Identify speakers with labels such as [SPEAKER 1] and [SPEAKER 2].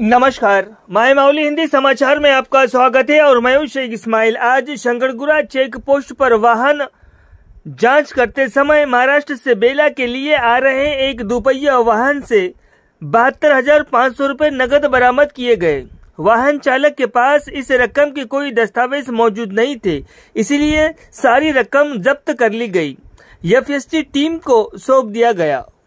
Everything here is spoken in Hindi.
[SPEAKER 1] नमस्कार माय माउली हिंदी समाचार में आपका स्वागत है और मैं शेख इस्माइल आज शंकरगुरा चेक पोस्ट पर वाहन जांच करते समय महाराष्ट्र से बेला के लिए आ रहे एक दुपहिया वाहन से बहत्तर हजार पाँच सौ रूपए नकद बरामद किए गए वाहन चालक के पास इस रकम के कोई दस्तावेज मौजूद नहीं थे इसलिए सारी रकम जब्त कर ली गई एफ टीम को सौंप दिया गया